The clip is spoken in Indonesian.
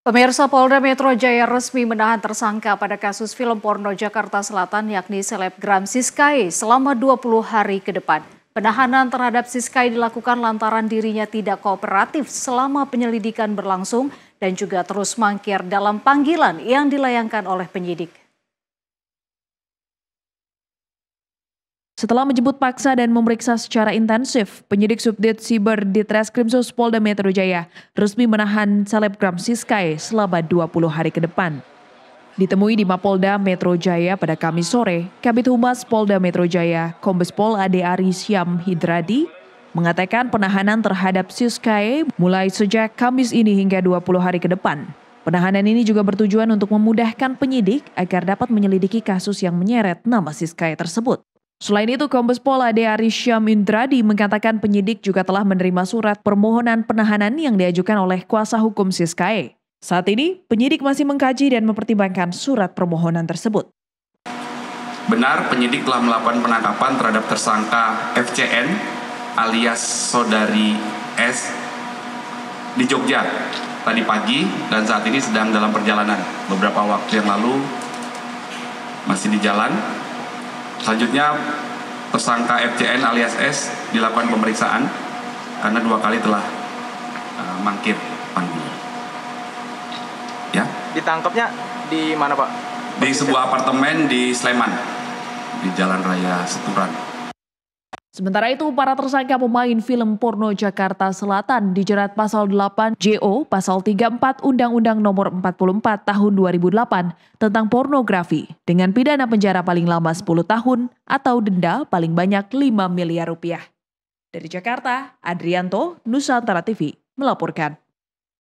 Pemirsa Polda Metro Jaya resmi menahan tersangka pada kasus film porno Jakarta Selatan yakni selebgram Siskai selama 20 hari ke depan. Penahanan terhadap Siskai dilakukan lantaran dirinya tidak kooperatif selama penyelidikan berlangsung dan juga terus mangkir dalam panggilan yang dilayangkan oleh penyidik. Setelah menjemput paksa dan memeriksa secara intensif, penyidik Subdit Siber di Treskrimsus Polda Metro Jaya resmi menahan selebgram Siskay selama 20 hari ke depan. Ditemui di Mapolda Metro Jaya pada Kamis sore, Kabit Humas Polda Metro Jaya, Kombes Pol Ade Ari Syam Hidradi, mengatakan penahanan terhadap Siskai mulai sejak Kamis ini hingga 20 hari ke depan. Penahanan ini juga bertujuan untuk memudahkan penyidik agar dapat menyelidiki kasus yang menyeret nama Siskai tersebut. Selain itu, Kombes Pol Ade Arisham Indradi mengatakan penyidik juga telah menerima surat permohonan penahanan yang diajukan oleh kuasa hukum Siskae. Saat ini, penyidik masih mengkaji dan mempertimbangkan surat permohonan tersebut. Benar, penyidik telah melakukan penangkapan terhadap tersangka FCN alias saudari S di Jogja tadi pagi dan saat ini sedang dalam perjalanan. Beberapa waktu yang lalu masih di jalan Selanjutnya tersangka FCN alias S dilakukan pemeriksaan karena dua kali telah uh, mangkir panggil. Ya. Ditangkapnya di mana Pak? Di sebuah apartemen di Sleman di Jalan Raya Seturan. Sementara itu, para tersangka pemain film porno Jakarta Selatan dijerat pasal 8 JO, pasal 34 Undang-Undang Nomor 44 Tahun 2008 tentang pornografi dengan pidana penjara paling lama 10 tahun atau denda paling banyak 5 miliar rupiah. Dari Jakarta, Adrianto, Nusantara TV melaporkan.